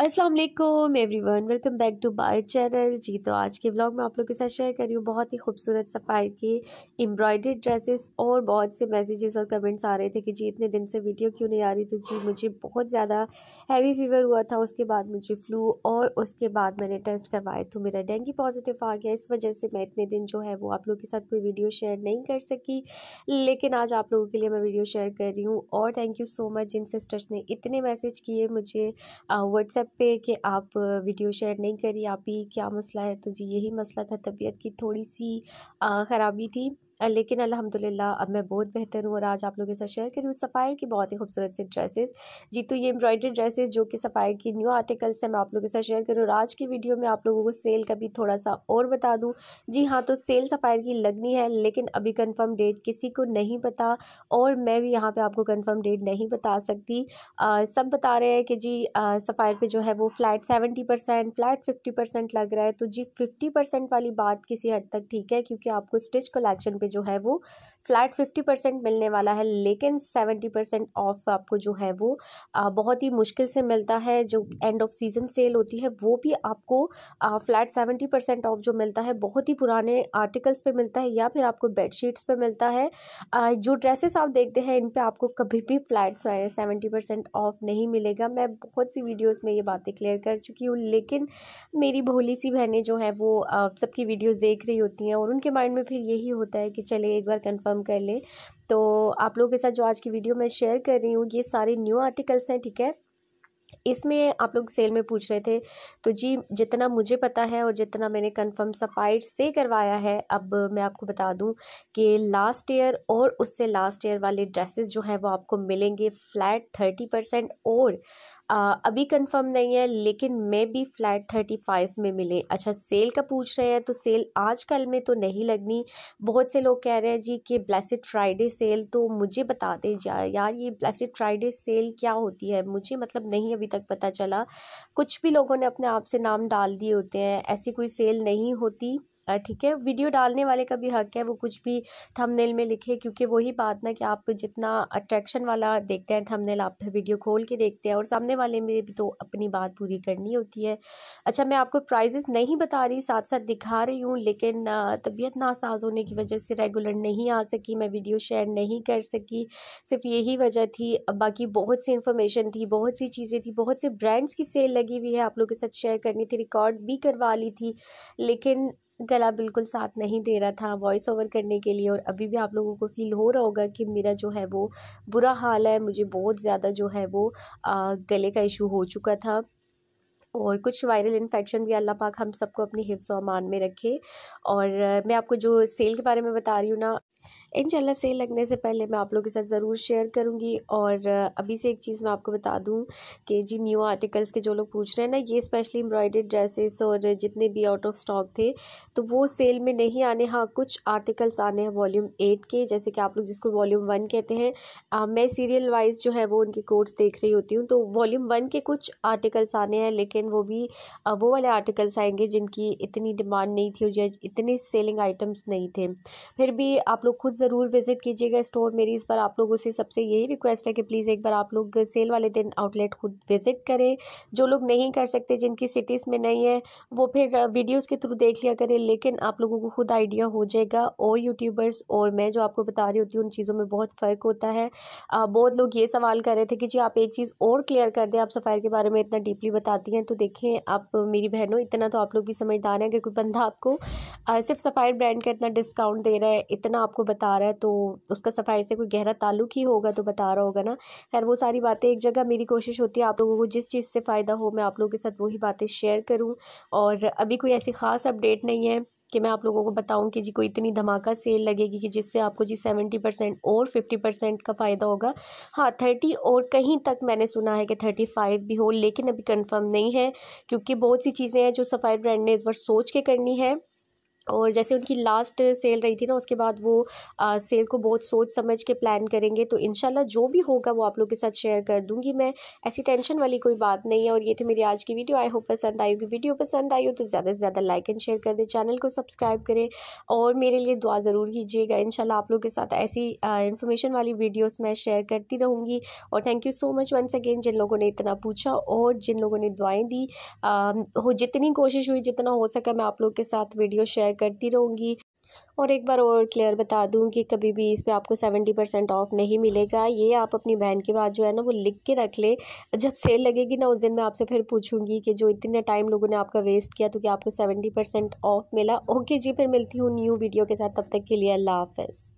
अस्सलाम वालेकुम everyone welcome back to my channel जी तो आज के ब्लॉग में आप लोगों के साथ शेयर कर रही हूँ बहुत ही खूबसूरत सफ़ाई की एम्ब्रॉयडेड ड्रेसेस और बहुत से मैसेजेस और कमेंट्स आ रहे थे कि जी इतने दिन से वीडियो क्यों नहीं आ रही तो जी मुझे बहुत ज़्यादा हैवी फीवर हुआ था उसके बाद मुझे फ्लू और उसके बाद मैंने टेस्ट करवाए तो मेरा डेंगू पॉजिटिव आ गया इस वजह से मैं इतने दिन जो है वो आप लोग के साथ कोई वीडियो शेयर नहीं कर सकी लेकिन आज आप लोगों के लिए मैं वीडियो शेयर कर रही हूँ और थैंक यू सो मच जिन सिस्टर्स ने इतने मैसेज किए मुझे व्हाट्सएप व्हाट्सएप पे कि आप वीडियो शेयर नहीं करी आप ही क्या मसला है तो जी यही मसला था तबीयत की थोड़ी सी ख़राबी थी लेकिन अल्हम्दुलिल्लाह अब मैं बहुत बेहतर हूँ और आज आप लोगों के साथ शेयर करी हूँ सफ़ायर की बहुत ही खूबसूरत सी ड्रेसेस जी तो ये एम्ब्रॉयडरी ड्रेसेस जो कि सफ़ायर की न्यू आर्टिकल्स हैं मैं आप लोगों के साथ शेयर करूँ और आज की वीडियो में आप लोगों को सेल का भी थोड़ा सा और बता दूँ जी हाँ तो सेल सफ़ायर की लगनी है लेकिन अभी कन्फर्म डेट किसी को नहीं पता और मैं भी यहाँ पर आपको कन्फर्म डेट नहीं बता सकती आ, सब बता रहे हैं कि जी सफ़ायर पर जो है वो फ्लैट सेवेंटी फ्लैट फिफ्टी लग रहा है तो जी फिफ्टी वाली बात किसी हद तक ठीक है क्योंकि आपको स्टिच कलेक्शन पे जो है वो फ्लैट फिफ्टी परसेंट मिलने वाला है लेकिन सेवेंटी परसेंट ऑफ आपको जो है वो बहुत ही मुश्किल से मिलता है जो एंड ऑफ सीजन सेल होती है वो भी आपको फ्लैट सेवेंटी परसेंट ऑफ जो मिलता है बहुत ही पुराने आर्टिकल्स पे मिलता है या फिर आपको बेडशीट्स पे मिलता है जो ड्रेसेस आप देखते हैं इन पर आपको कभी भी फ्लैट सेवेंटी परसेंट ऑफ नहीं मिलेगा मैं बहुत सी वीडियोज़ में ये बातें क्लियर कर चुकी हूँ लेकिन मेरी भोली सी बहनें जो हैं वो सबकी वीडियोज़ देख रही होती हैं और उनके माइंड में फिर यही होता है कि चले एक बार कन्फर्म कंफर्म कर लें तो आप लोगों के साथ जो आज की वीडियो मैं शेयर कर रही हूँ ये सारे न्यू आर्टिकल्स हैं ठीक है इसमें आप लोग सेल में पूछ रहे थे तो जी जितना मुझे पता है और जितना मैंने कंफर्म सपाइट से करवाया है अब मैं आपको बता दूं कि लास्ट ईयर और उससे लास्ट ईयर वाले ड्रेसेस जो हैं वो आपको मिलेंगे फ्लैट थर्टी परसेंट और अभी कंफर्म नहीं है लेकिन मे भी फ्लैट थर्टी फाइव में मिले अच्छा सेल का पूछ रहे हैं तो सेल आज कल में तो नहीं लगनी बहुत से लोग कह रहे हैं जी कि ब्लैसड फ्राइडे सेल तो मुझे बता दें जा यार ये ब्लैसड फ्राइडे सेल क्या होती है मुझे मतलब नहीं अभी तक पता चला कुछ भी लोगों ने अपने आप से नाम डाल दिए होते हैं ऐसी कोई सेल नहीं होती ठीक है वीडियो डालने वाले का भी हक है वो कुछ भी थंबनेल में लिखे क्योंकि वही बात ना कि आप जितना अट्रैक्शन वाला देखते हैं थंबनेल आप वीडियो खोल के देखते हैं और सामने वाले में भी तो अपनी बात पूरी करनी होती है अच्छा मैं आपको प्राइजेस नहीं बता रही साथ साथ दिखा रही हूँ लेकिन तबीयत नासाज होने की वजह से रेगुलर नहीं आ सकी मैं वीडियो शेयर नहीं कर सकी सिर्फ यही वजह थी बाकी बहुत सी इन्फॉर्मेशन थी बहुत सी चीज़ें थी बहुत से ब्रांड्स की सेल लगी हुई है आप लोग के साथ शेयर करनी थी रिकॉर्ड भी करवा ली थी लेकिन गला बिल्कुल साथ नहीं दे रहा था वॉइस ओवर करने के लिए और अभी भी आप लोगों को फील हो रहा होगा कि मेरा जो है वो बुरा हाल है मुझे बहुत ज़्यादा जो है वो आ, गले का इशू हो चुका था और कुछ वायरल इन्फेक्शन भी अल्लाह पाक हम सबको अपनी हिफ्स अमान में रखे और मैं आपको जो सेल के बारे में बता रही हूँ ना इन सेल लगने से पहले मैं आप लोगों के साथ ज़रूर शेयर करूँगी और अभी से एक चीज़ मैं आपको बता दूँ कि जी न्यू आर्टिकल्स के जो लोग पूछ रहे हैं ना ये स्पेशली एम्ब्रॉयडेड ड्रेसेस और जितने भी आउट ऑफ स्टॉक थे तो वो सेल में नहीं आने हाँ कुछ आर्टिकल्स आने हैं वॉल्यूम एट के जैसे कि आप लोग जिसको वॉल्यूम वन कहते हैं आ, मैं सीरियल वाइज जो है वो उनके कोर्ट्स देख रही होती हूँ तो वॉल्यूम वन के कुछ आर्टिकल्स आने हैं लेकिन वो भी वो वाले आर्टिकल्स आएंगे जिनकी इतनी डिमांड नहीं थी और इतने सेलिंग आइटम्स नहीं थे फिर भी आप लोग खुद ज़रूर विज़िट कीजिएगा स्टोर मेरी इस बार आप लोगों से सबसे यही रिक्वेस्ट है कि प्लीज़ एक बार आप लोग सेल वाले दिन आउटलेट खुद विज़िट करें जो लोग नहीं कर सकते जिनकी सिटीज़ में नहीं है वो फिर वीडियोज़ के थ्रू देख लिया करें लेकिन आप लोगों को खुद आइडिया हो जाएगा और यूट्यूबर्स और मैं जो आपको बता रही होती हूँ उन चीज़ों में बहुत फ़र्क होता है बहुत लोग ये सवाल कर रहे थे कि जी आप एक चीज़ और क्लियर कर दें आप सफ़ायर के बारे में इतना डीपली बताती हैं तो देखें आप मेरी बहनों इतना तो आप लोग भी समझदार हैं अगर कोई बंदा आपको सिर्फ सफ़ायर ब्रांड का इतना डिस्काउंट दे रहा है इतना आपको बता बता रहा है तो उसका सफ़ाई से कोई गहरा ताल्लुक ही होगा तो बता रहा होगा ना खैर वो सारी बातें एक जगह मेरी कोशिश होती है आप लोगों को जिस चीज़ से फ़ायदा हो मैं आप लोगों के साथ वही बातें शेयर करूँ और अभी कोई ऐसी ख़ास अपडेट नहीं है कि मैं आप लोगों को बताऊं कि जी कोई इतनी धमाका सेल लगेगी कि जिससे आपको जी सेवेंटी परसेंट और फिफ्टी परसेंट का फ़ायदा होगा हाँ थर्टी और कहीं तक मैंने सुना है कि थर्टी फाइव भी हो लेकिन अभी कंफर्म नहीं है क्योंकि बहुत सी चीज़ें हैं जो सफ़ाई ब्रांड ने इस बार सोच के करनी है और जैसे उनकी लास्ट सेल रही थी ना उसके बाद वो आ, सेल को बहुत सोच समझ के प्लान करेंगे तो इनशाला जो भी होगा वो आप लोग के साथ शेयर कर दूंगी मैं ऐसी टेंशन वाली कोई बात नहीं है और ये थी मेरी आज की वीडियो आई होप पसंद आई होगी वीडियो पसंद आई हो तो ज़्यादा से ज़्यादा लाइक एंड शेयर कर दें चैनल को सब्सक्राइब करें और मेरे लिए दुआ ज़रूर कीजिएगा इनशाला आप लोग के साथ ऐसी इन्फॉर्मेशन वाली वीडियोज़ मैं शेयर करती रहूँगी और thank you so much once again जिन लोगों ने इतना पूछा और जिन लोगों ने दुआएँ दी हो जितनी कोशिश हुई जितना हो सका मैं आप लोग के साथ वीडियो शेयर मैं करती रहूँगी और एक बार और क्लियर बता दूं कि कभी भी इस पर आपको सेवेंटी परसेंट ऑफ नहीं मिलेगा ये आप अपनी बहन के बाद जो है ना वो लिख के रख ले जब सेल लगेगी ना उस दिन मैं आपसे फिर पूछूंगी कि जो इतने टाइम लोगों ने आपका वेस्ट किया तो क्या आपको सेवेंटी परसेंट ऑफ मिला ओके जी फिर मिलती हूँ न्यू वीडियो के साथ तब तक के लिए अल्लाह हाफ